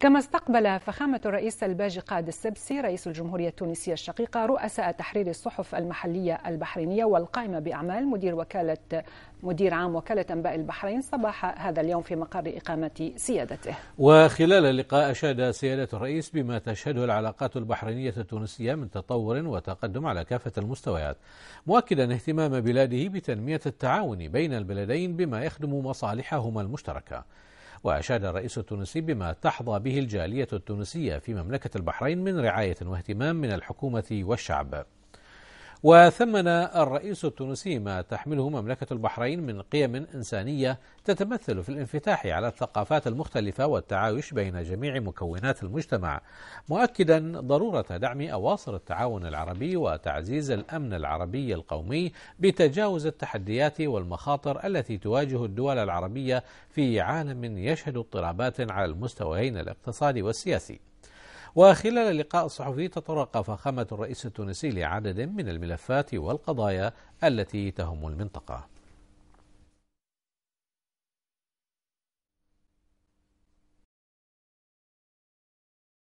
كما استقبل فخامة الرئيس الباجي قائد السبسي رئيس الجمهورية التونسية الشقيقة رؤساء تحرير الصحف المحلية البحرينية والقائمة بأعمال مدير وكالة مدير عام وكالة أنباء البحرين صباح هذا اليوم في مقر إقامة سيادته وخلال اللقاء أشاد سيادة الرئيس بما تشهده العلاقات البحرينية التونسية من تطور وتقدم على كافة المستويات مؤكدا اهتمام بلاده بتنمية التعاون بين البلدين بما يخدم مصالحهما المشتركة وأشاد الرئيس التونسي بما تحظى به الجالية التونسية في مملكة البحرين من رعاية واهتمام من الحكومة والشعب وثمن الرئيس التونسي ما تحمله مملكة البحرين من قيم إنسانية تتمثل في الانفتاح على الثقافات المختلفة والتعايش بين جميع مكونات المجتمع مؤكدا ضرورة دعم أواصر التعاون العربي وتعزيز الأمن العربي القومي بتجاوز التحديات والمخاطر التي تواجه الدول العربية في عالم يشهد اضطرابات على المستويين الاقتصادي والسياسي وخلال اللقاء الصحفي تطرق فخامة الرئيس التونسي لعدد من الملفات والقضايا التي تهم المنطقة